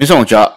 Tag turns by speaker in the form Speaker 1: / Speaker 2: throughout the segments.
Speaker 1: 皆さんこんにちは。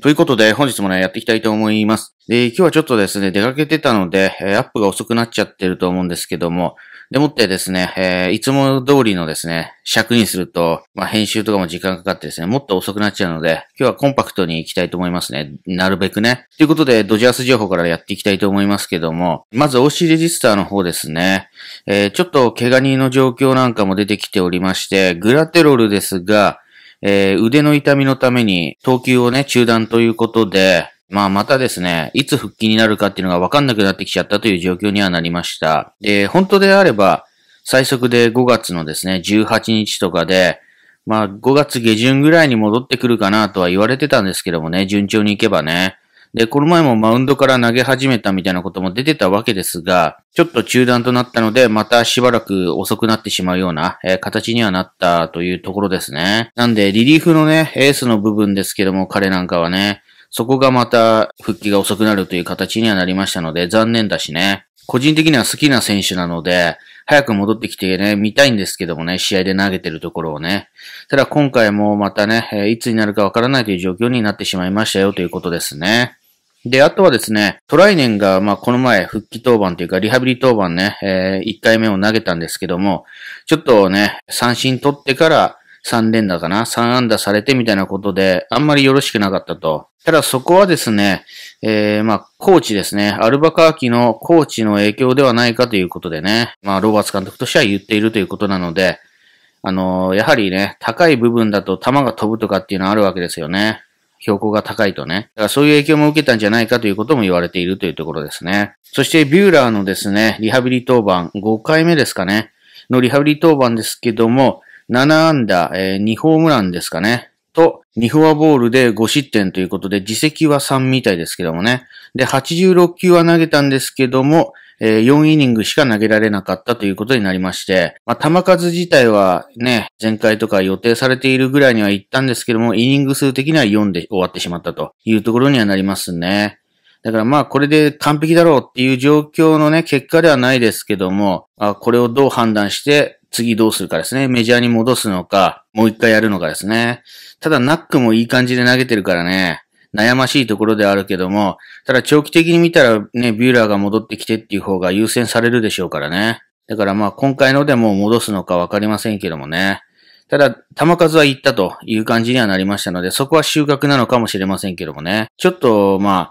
Speaker 1: ということで、本日もね、やっていきたいと思います。で、今日はちょっとですね、出かけてたので、えー、アップが遅くなっちゃってると思うんですけども、でもってですね、えー、いつも通りのですね、尺にすると、まあ、編集とかも時間かかってですね、もっと遅くなっちゃうので、今日はコンパクトに行きたいと思いますね。なるべくね。ということで、ドジャース情報からやっていきたいと思いますけども、まず OC レジスターの方ですね、えー、ちょっと怪我人の状況なんかも出てきておりまして、グラテロルですが、えー、腕の痛みのために、投球をね、中断ということで、まあまたですね、いつ復帰になるかっていうのがわかんなくなってきちゃったという状況にはなりました。で、本当であれば、最速で5月のですね、18日とかで、まあ5月下旬ぐらいに戻ってくるかなとは言われてたんですけどもね、順調にいけばね、で、この前もマウンドから投げ始めたみたいなことも出てたわけですが、ちょっと中断となったので、またしばらく遅くなってしまうような、えー、形にはなったというところですね。なんで、リリーフのね、エースの部分ですけども、彼なんかはね、そこがまた復帰が遅くなるという形にはなりましたので、残念だしね。個人的には好きな選手なので、早く戻ってきてね、見たいんですけどもね、試合で投げてるところをね。ただ今回もまたね、いつになるかわからないという状況になってしまいましたよということですね。で、あとはですね、トライネンが、まあ、この前、復帰登板というか、リハビリ登板ね、えー、1回目を投げたんですけども、ちょっとね、三振取ってから、3連打かな ?3 安打されてみたいなことで、あんまりよろしくなかったと。ただそこはですね、えー、まあ、コーチですね。アルバカーキのコーチの影響ではないかということでね。まあ、ロバーツ監督としては言っているということなので、あのー、やはりね、高い部分だと球が飛ぶとかっていうのはあるわけですよね。標高が高いとね。だからそういう影響も受けたんじゃないかということも言われているというところですね。そしてビューラーのですね、リハビリ当番、5回目ですかね、のリハビリ当番ですけども、7アンダー、えー、2ホームランですかね。と、2フォアボールで5失点ということで、自責は3みたいですけどもね。で、86球は投げたんですけども、え4イニングしか投げられなかったということになりまして、まあ、球数自体はね、前回とか予定されているぐらいには行ったんですけども、イニング数的には4で終わってしまったというところにはなりますね。だからまあこれで完璧だろうっていう状況のね、結果ではないですけども、あこれをどう判断して次どうするかですね。メジャーに戻すのか、もう一回やるのかですね。ただナックもいい感じで投げてるからね。悩ましいところであるけども、ただ長期的に見たらね、ビューラーが戻ってきてっていう方が優先されるでしょうからね。だからまあ今回のでも戻すのかわかりませんけどもね。ただ、球数はいったという感じにはなりましたので、そこは収穫なのかもしれませんけどもね。ちょっと、まあ、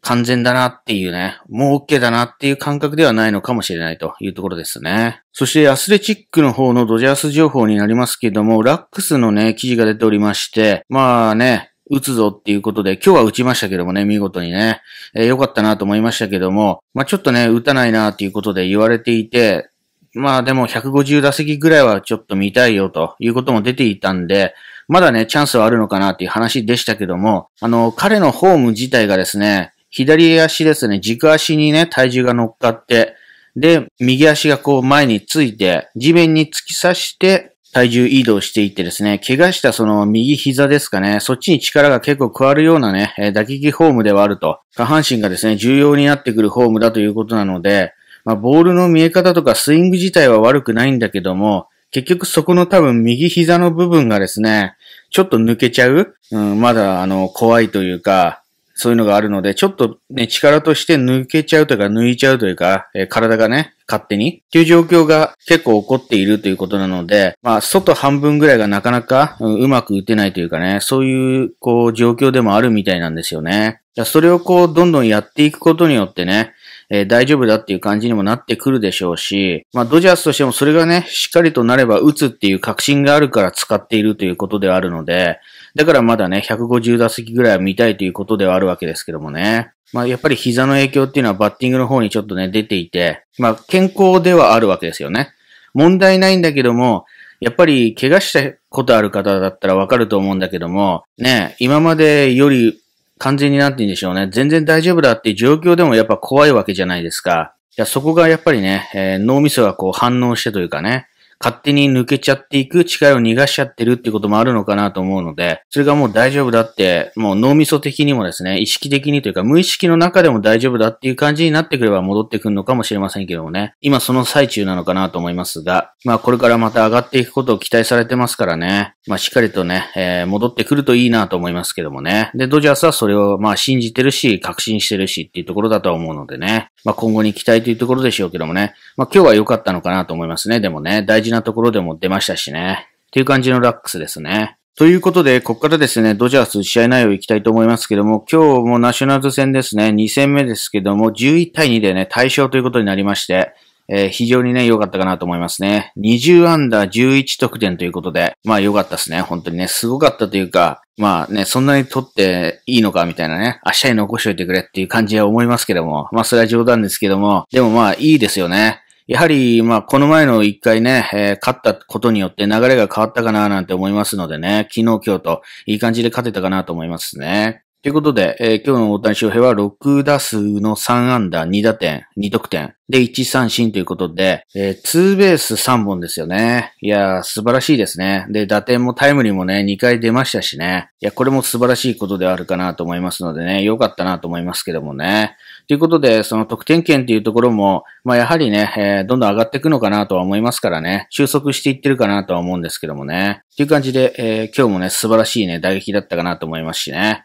Speaker 1: 完全だなっていうね、もう OK だなっていう感覚ではないのかもしれないというところですね。そしてアスレチックの方のドジャース情報になりますけども、ラックスのね、記事が出ておりまして、まあね、打つぞっていうことで、今日は打ちましたけどもね、見事にね、えー、よかったなと思いましたけども、まあ、ちょっとね、打たないなっていうことで言われていて、まあでも150打席ぐらいはちょっと見たいよということも出ていたんで、まだね、チャンスはあるのかなっていう話でしたけども、あの、彼のフォーム自体がですね、左足ですね、軸足にね、体重が乗っかって、で、右足がこう前について、地面に突き刺して、体重移動していってですね、怪我したその右膝ですかね、そっちに力が結構加わるようなね、打撃フォームではあると、下半身がですね、重要になってくるフォームだということなので、まあ、ボールの見え方とかスイング自体は悪くないんだけども、結局そこの多分右膝の部分がですね、ちょっと抜けちゃう、うん、まだあの、怖いというか、そういうのがあるので、ちょっとね、力として抜けちゃうというか、抜いちゃうというか、えー、体がね、勝手にっていう状況が結構起こっているということなので、まあ、外半分ぐらいがなかなか、うん、うまく打てないというかね、そういう、こう、状況でもあるみたいなんですよね。じゃそれをこう、どんどんやっていくことによってね、えー、大丈夫だっていう感じにもなってくるでしょうし、まあ、ドジャースとしてもそれがね、しっかりとなれば打つっていう確信があるから使っているということであるので、だからまだね、150打席ぐらいは見たいということではあるわけですけどもね。まあやっぱり膝の影響っていうのはバッティングの方にちょっとね、出ていて、まあ健康ではあるわけですよね。問題ないんだけども、やっぱり怪我したことある方だったらわかると思うんだけども、ね、今までより完全になってんでしょうね、全然大丈夫だっていう状況でもやっぱ怖いわけじゃないですか。いや、そこがやっぱりね、えー、脳みそがこう反応してというかね、勝手に抜けちゃっていく力を逃がしちゃってるってこともあるのかなと思うので、それがもう大丈夫だって、もう脳みそ的にもですね、意識的にというか無意識の中でも大丈夫だっていう感じになってくれば戻ってくるのかもしれませんけどもね、今その最中なのかなと思いますが、まあこれからまた上がっていくことを期待されてますからね、まあしっかりとね、えー、戻ってくるといいなと思いますけどもね、で、ドジャースはそれをまあ信じてるし、確信してるしっていうところだとは思うのでね、まあ今後に期待というところでしょうけどもね、まあ今日は良かったのかなと思いますね、でもね、大事なところでも出ましたしね。っていう感じのラックスですね。ということで、ここからですね、ドジャース試合内容いきたいと思いますけども、今日もナショナルズ戦ですね、2戦目ですけども、11対2でね、対勝ということになりまして、えー、非常にね、良かったかなと思いますね。20アンダー11得点ということで、まあ良かったですね、本当にね、すごかったというか、まあね、そんなに取っていいのかみたいなね、明日に残しといてくれっていう感じは思いますけども、まあそれは冗談ですけども、でもまあいいですよね。やはり、まあ、この前の一回ね、えー、勝ったことによって流れが変わったかななんて思いますのでね、昨日今日といい感じで勝てたかなと思いますね。ということで、えー、今日の大谷翔平は6打数の3安打、2打点、2得点、で1三振ということで、えー、ツーベース3本ですよね。いやー、素晴らしいですね。で、打点もタイムリーもね、2回出ましたしね。いや、これも素晴らしいことであるかなと思いますのでね、良かったなと思いますけどもね。ということで、その得点圏っていうところも、まあやはりね、えー、どんどん上がっていくのかなとは思いますからね、収束していってるかなとは思うんですけどもね。っていう感じで、えー、今日もね、素晴らしいね、打撃だったかなと思いますしね。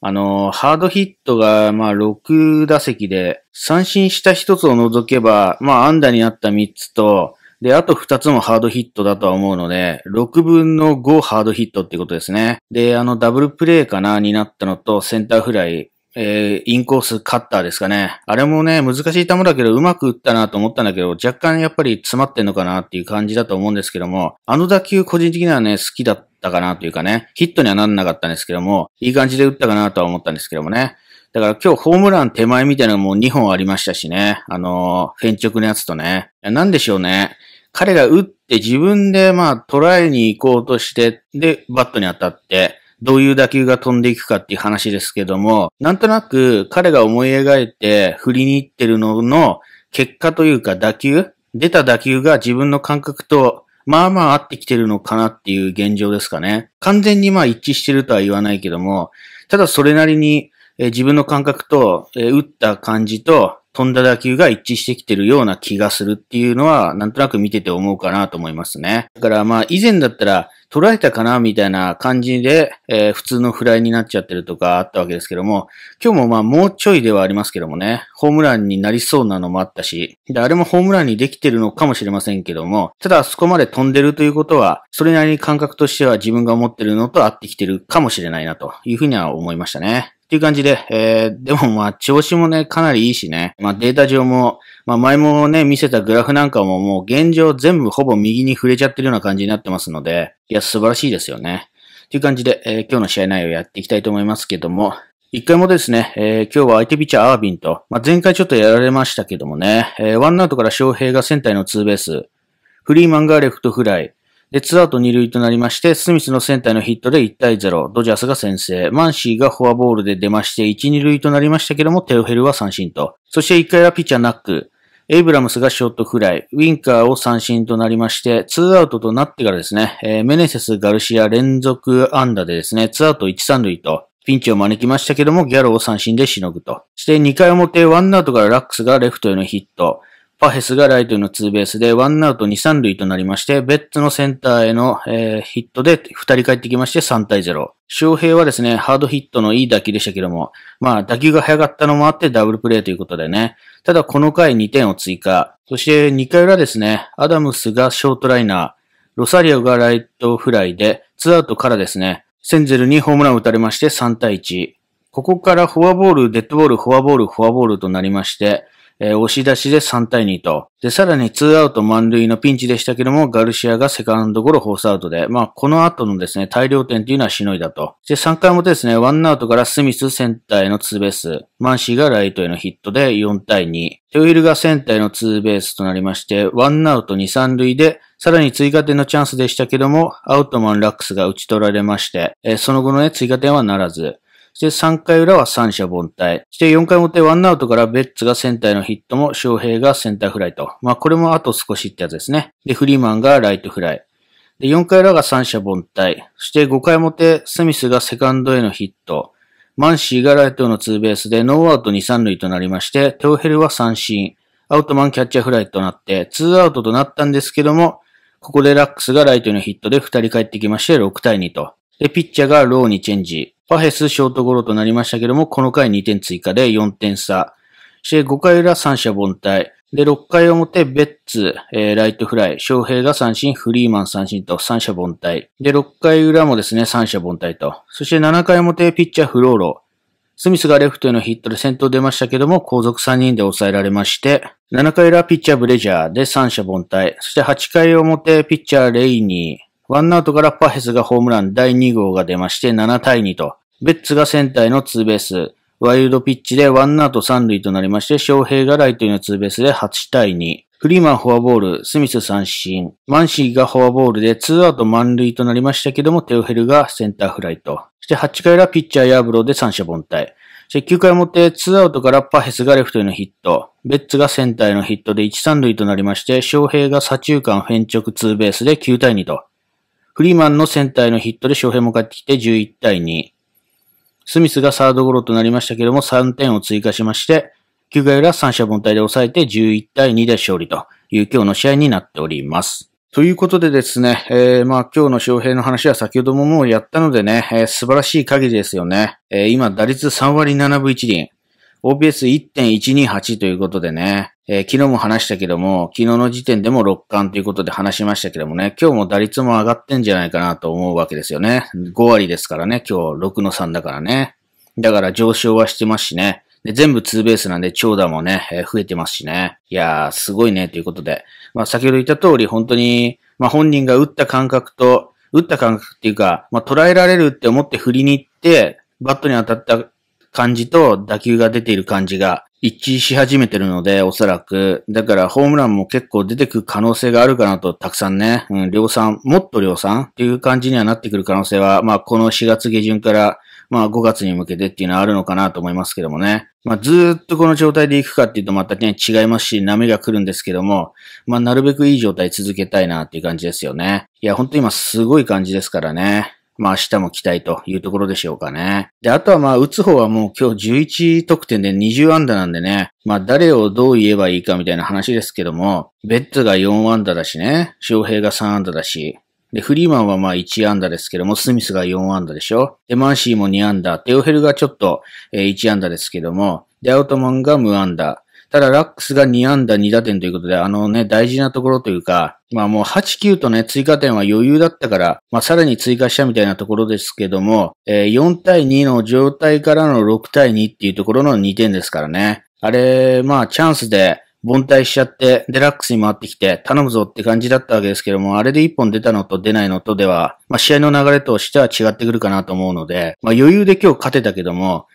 Speaker 1: あの、ハードヒットが、まあ、6打席で、三振した1つを除けば、まあ、安打になった3つと、で、あと2つもハードヒットだとは思うので、6分の5ハードヒットっていうことですね。で、あの、ダブルプレイかなになったのと、センターフライえー、インコースカッターですかね。あれもね、難しい球だけど、うまく打ったなと思ったんだけど、若干やっぱり詰まってんのかなっていう感じだと思うんですけども、あの打球個人的にはね、好きだったかなというかね、ヒットにはなんなかったんですけども、いい感じで打ったかなとは思ったんですけどもね。だから今日ホームラン手前みたいなのも2本ありましたしね。あのー、直ェのやつとね。なんでしょうね。彼が打って自分でまあ捉えに行こうとして、で、バットに当たって、どういう打球が飛んでいくかっていう話ですけども、なんとなく彼が思い描いて振りに行ってるのの結果というか打球、出た打球が自分の感覚とまあまあ合ってきてるのかなっていう現状ですかね。完全にまあ一致してるとは言わないけども、ただそれなりに自分の感覚と打った感じと飛んだ打球が一致してきてるような気がするっていうのは、なんとなく見てて思うかなと思いますね。だからまあ以前だったら、捉えたかなみたいな感じで、えー、普通のフライになっちゃってるとかあったわけですけども、今日もまあもうちょいではありますけどもね、ホームランになりそうなのもあったし、で、あれもホームランにできてるのかもしれませんけども、ただあそこまで飛んでるということは、それなりに感覚としては自分が思ってるのと合ってきてるかもしれないなというふうには思いましたね。っていう感じで、えー、でもまあ、調子もね、かなりいいしね。まあ、データ上も、まあ、前もね、見せたグラフなんかももう現状全部ほぼ右に触れちゃってるような感じになってますので、いや、素晴らしいですよね。っていう感じで、えー、今日の試合内容やっていきたいと思いますけども、一回もですね、えー、今日は相手ピッチャーアービンと、まあ、前回ちょっとやられましたけどもね、えー、ワンアウトから翔平がセンターのツーベース、フリーマンがレフトフライ、で、ツーアウト二塁となりまして、スミスのセンターのヒットで1対0、ドジャースが先制、マンシーがフォアボールで出まして、1、2塁となりましたけども、テオヘルは三振と。そして1回はピッチャーナック、エイブラムスがショートフライ、ウィンカーを三振となりまして、ツーアウトとなってからですね、えー、メネセス、ガルシア連続安打でですね、ツーアウト1、3塁と、ピンチを招きましたけども、ギャロを三振でしのぐと。そして2回表、ワンアウトからラックスがレフトへのヒット。パヘスがライトのツーベースで、ワンアウト二三塁となりまして、ベッツのセンターへの、えー、ヒットで二人帰ってきまして3対0。翔平はですね、ハードヒットのいい打球でしたけども、まあ打球が早かったのもあってダブルプレーということでね。ただこの回2点を追加。そして2回裏ですね、アダムスがショートライナー、ロサリオがライトフライで、ツーアウトからですね、センゼルにホームランを打たれまして3対1。ここからフォアボール、デッドボール、フォアボール、フォアボールとなりまして、えー、押し出しで3対2と。で、さらに2アウト満塁のピンチでしたけども、ガルシアがセカンドゴロフォースアウトで、まあ、この後のですね、大量点というのはしのいだと。で、3回もですね、ワンアウトからスミスセンターへのツーベース、マンシーがライトへのヒットで4対2。テオィルがセンターへのツーベースとなりまして、ワンアウト2、3塁で、さらに追加点のチャンスでしたけども、アウトマンラックスが打ち取られまして、えー、その後のね、追加点はならず。そして3回裏は三者凡退。そして4回表ワンアウトからベッツがセンターへのヒットも翔平がセンターフライと。まあこれもあと少しってやつですね。で、フリーマンがライトフライ。で、4回裏が三者凡退。そして5回表、スミスがセカンドへのヒット。マンシーがライトのツーベースでノーアウト2、3塁となりまして、テオヘルは三振。アウトマンキャッチャーフライとなって、ツーアウトとなったんですけども、ここでラックスがライトへのヒットで2人帰ってきまして、6対2と。で、ピッチャーがローにチェンジ。パヘスショートゴロとなりましたけども、この回2点追加で4点差。そして5回裏三者凡退。で、6回表、ベッツ、えー、ライトフライ、翔平が三振、フリーマン三振と三者凡退。で、6回裏もですね、三者凡退と。そして7回表、ピッチャーフローロ。スミスがレフトへのヒットで先頭出ましたけども、後続3人で抑えられまして、7回裏ピッチャーブレジャーで三者凡退。そして8回表、ピッチャーレイニー、ワンアウトからパヘスがホームラン第2号が出まして7対2と、ベッツがセンターへのツーベース、ワイルドピッチでワンアウト3塁となりまして、翔平がライトへのツーベースで8対2、フリーマンフォアボール、スミス三振、マンシーがフォアボールで2アウト満塁となりましたけども、テオヘルがセンターフライト。そして8回裏ピッチャーヤーブローで三者凡退。そして9回表、2アウトからパヘスがレフトへのヒット、ベッツがセンターへのヒットで1、3塁となりまして、翔平が左中間フェンチョクツーベースで9対2と、フリーマンのセンターへのヒットで翔平も勝ってきて11対2。スミスがサードゴロとなりましたけども3点を追加しまして、9回裏三者凡退で抑えて11対2で勝利という今日の試合になっております。ということでですね、えー、まあ今日の翔平の話は先ほどももうやったのでね、えー、素晴らしい限りですよね。えー、今打率3割7分1厘、OPS1.128 ということでね、えー、昨日も話したけども、昨日の時点でも6冠ということで話しましたけどもね、今日も打率も上がってんじゃないかなと思うわけですよね。5割ですからね、今日6の3だからね。だから上昇はしてますしね。で、全部ツーベースなんで長打もね、えー、増えてますしね。いやー、すごいね、ということで。まあ、先ほど言った通り、本当に、まあ、本人が打った感覚と、打った感覚っていうか、まあ、捉えられるって思って振りに行って、バットに当たった感じと打球が出ている感じが、一致し始めてるので、おそらく。だからホームランも結構出てく可能性があるかなと、たくさんね、うん、量産、もっと量産っていう感じにはなってくる可能性は、まあこの4月下旬から、まあ5月に向けてっていうのはあるのかなと思いますけどもね。まあずっとこの状態でいくかっていうとまたね、違いますし、波が来るんですけども、まあなるべくいい状態続けたいなっていう感じですよね。いや、ほんと今すごい感じですからね。まあ明日も期待というところでしょうかね。で、あとはまあ打つ方はもう今日11得点で20ダーなんでね、まあ誰をどう言えばいいかみたいな話ですけども、ベッツが4ダーだしね、翔平が3ダーだし、で、フリーマンはまあ1ダーですけども、スミスが4ダーでしょで、マンシーも2ダー、テオヘルがちょっと、1アンダーですけども、で、アウトマンが無アンダー。ただ、ラックスが2安打2打点ということで、あのね、大事なところというか、まあもう8、9とね、追加点は余裕だったから、まあさらに追加したみたいなところですけども、えー、4対2の状態からの6対2っていうところの2点ですからね。あれ、まあチャンスで、凡退しちゃって、デラックスに回ってきて、頼むぞって感じだったわけですけども、あれで一本出たのと出ないのとでは、まあ試合の流れとしては違ってくるかなと思うので、まあ余裕で今日勝てたけども、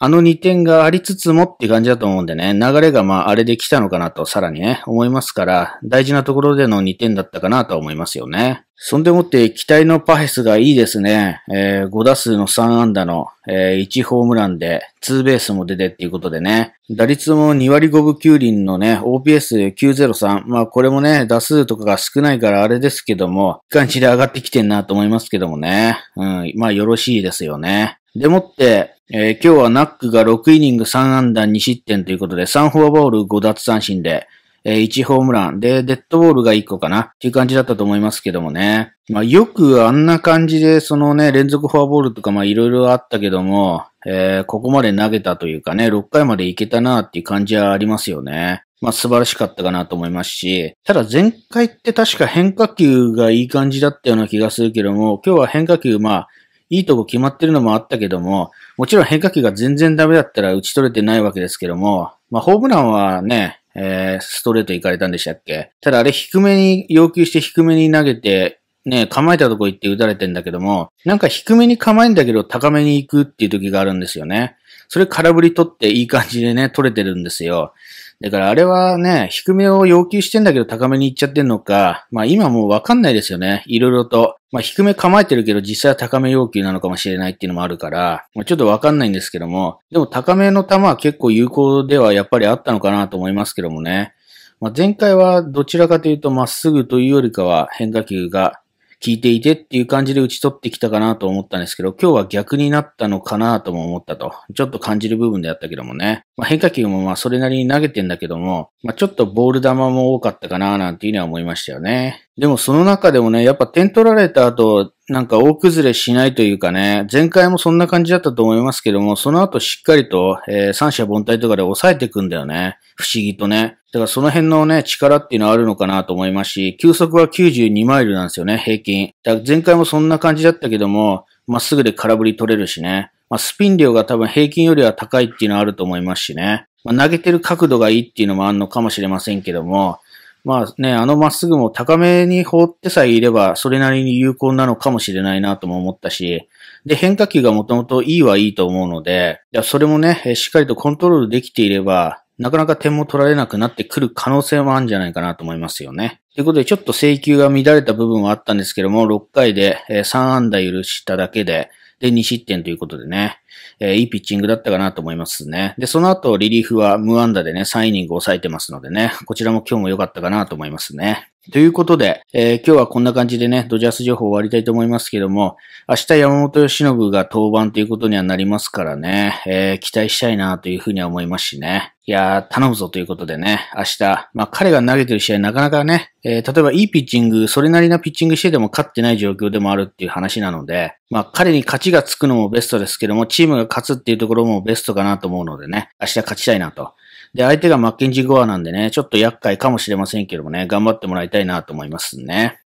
Speaker 1: あの2点がありつつもって感じだと思うんでね、流れがまああれで来たのかなとさらにね、思いますから、大事なところでの2点だったかなと思いますよね。そんでもって期待のパヘスがいいですね。えー、5打数の3安打の、えー、1ホームランで、ツーベースも出てっていうことでね、打率も2割5分9厘のね、OPS903。まあこれもね、打数とかが少ないからあれですけども、感じで上がってきてんなと思いますけどもね。うん、まあよろしいですよね。でもって、えー、今日はナックが6イニング3安打2失点ということで、3フォアボール5奪三振で、えー、1ホームラン。で、デッドボールが1個かなっていう感じだったと思いますけどもね。まあ、よくあんな感じで、そのね、連続フォアボールとか、まあ、いろいろあったけども、えー、ここまで投げたというかね、6回までいけたなっていう感じはありますよね。まあ、素晴らしかったかなと思いますし、ただ前回って確か変化球がいい感じだったような気がするけども、今日は変化球、まあ、いいとこ決まってるのもあったけども、もちろん変化球が全然ダメだったら打ち取れてないわけですけども、まあ、ホームランはね、えー、ストレート行かれたんでしたっけただあれ低めに要求して低めに投げて、ね、構えたとこ行って打たれてんだけども、なんか低めに構えんだけど高めに行くっていう時があるんですよね。それ空振り取っていい感じでね、取れてるんですよ。だからあれはね、低めを要求してんだけど高めに行っちゃってんのか、まあ今もうわかんないですよね。いろいろと。まあ低め構えてるけど実際は高め要求なのかもしれないっていうのもあるから、まあ、ちょっとわかんないんですけども、でも高めの球は結構有効ではやっぱりあったのかなと思いますけどもね。まあ前回はどちらかというとまっすぐというよりかは変化球が聞いていてっていう感じで打ち取ってきたかなと思ったんですけど、今日は逆になったのかなとも思ったと、ちょっと感じる部分であったけどもね。まあ、変化球もまあそれなりに投げてんだけども、まあ、ちょっとボール球も多かったかななんていうのは思いましたよね。でもその中でもね、やっぱ点取られた後、なんか大崩れしないというかね、前回もそんな感じだったと思いますけども、その後しっかりと、えー、三者凡退とかで抑えていくんだよね。不思議とね。だからその辺のね、力っていうのはあるのかなと思いますし、球速は92マイルなんですよね、平均。だから前回もそんな感じだったけども、まっすぐで空振り取れるしね。まあ、スピン量が多分平均よりは高いっていうのはあると思いますしね。まあ、投げてる角度がいいっていうのもあるのかもしれませんけども、まあね、あのまっすぐも高めに放ってさえいれば、それなりに有効なのかもしれないなとも思ったし、で、変化球がもともといいはいいと思うので、いや、それもね、しっかりとコントロールできていれば、なかなか点も取られなくなってくる可能性もあるんじゃないかなと思いますよね。ということで、ちょっと請求が乱れた部分はあったんですけども、6回で3安打許しただけで、で、2失点ということでね、えー、いいピッチングだったかなと思いますね。で、その後、リリーフは無安打でね、3イニング抑えてますのでね、こちらも今日も良かったかなと思いますね。ということで、えー、今日はこんな感じでね、ドジャース情報終わりたいと思いますけども、明日山本由伸が登板ということにはなりますからね、えー、期待したいなというふうには思いますしね。いやー、頼むぞということでね、明日、まあ彼が投げてる試合なかなかね、えー、例えばいいピッチング、それなりなピッチングしてても勝ってない状況でもあるっていう話なので、まあ彼に勝ちがつくのもベストですけども、チームが勝つっていうところもベストかなと思うのでね、明日勝ちたいなと。で、相手がマッケンジー・ゴアなんでね、ちょっと厄介かもしれませんけどもね、頑張ってもらいたいなと思いますね。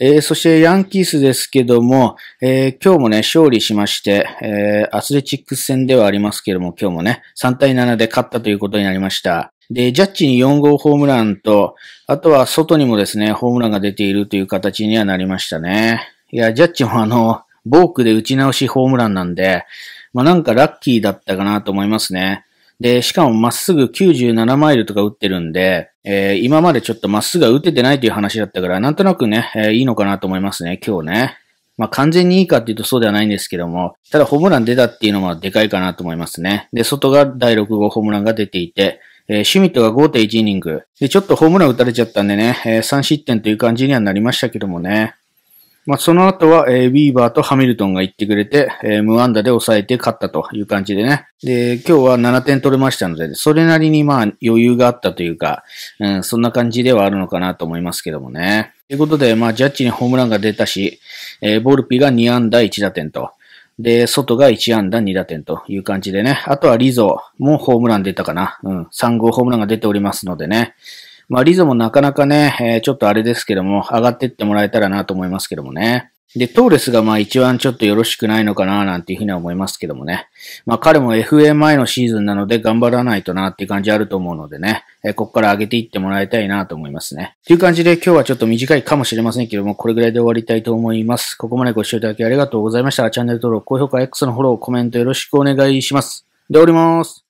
Speaker 1: えー、そしてヤンキースですけども、えー、今日もね、勝利しまして、えー、アスレチックス戦ではありますけども、今日もね、3対7で勝ったということになりました。で、ジャッジに4号ホームランと、あとは外にもですね、ホームランが出ているという形にはなりましたね。いや、ジャッジもあの、ボークで打ち直しホームランなんで、まあ、なんかラッキーだったかなと思いますね。で、しかもまっすぐ97マイルとか打ってるんで、えー、今までちょっとまっすぐ打ててないという話だったから、なんとなくね、えー、いいのかなと思いますね、今日ね。まあ、完全にいいかっていうとそうではないんですけども、ただホームラン出たっていうのはでかいかなと思いますね。で、外が第6号ホームランが出ていて、えー、シュミットが5.1イニング。で、ちょっとホームラン打たれちゃったんでね、えー、3失点という感じにはなりましたけどもね。まあ、その後は、えー、ビーバーとハミルトンが行ってくれて、えー、無安打で抑えて勝ったという感じでね。で、今日は7点取れましたので、それなりにまあ余裕があったというか、うん、そんな感じではあるのかなと思いますけどもね。ということで、まあ、ジャッジにホームランが出たし、えー、ボルピが2安打1打点と。で、外が1安打2打点という感じでね。あとはリゾもホームラン出たかな。うん。3号ホームランが出ておりますのでね。まあ、リズもなかなかね、えー、ちょっとあれですけども、上がってってもらえたらなと思いますけどもね。で、トーレスがまあ一番ちょっとよろしくないのかななんていうふうには思いますけどもね。まあ彼も FA 前のシーズンなので頑張らないとなっていう感じあると思うのでね。えー、ここから上げていってもらいたいなと思いますね。という感じで今日はちょっと短いかもしれませんけども、これぐらいで終わりたいと思います。ここまでご視聴いただきありがとうございました。チャンネル登録、高評価、X のフォロー、コメントよろしくお願いします。でおります。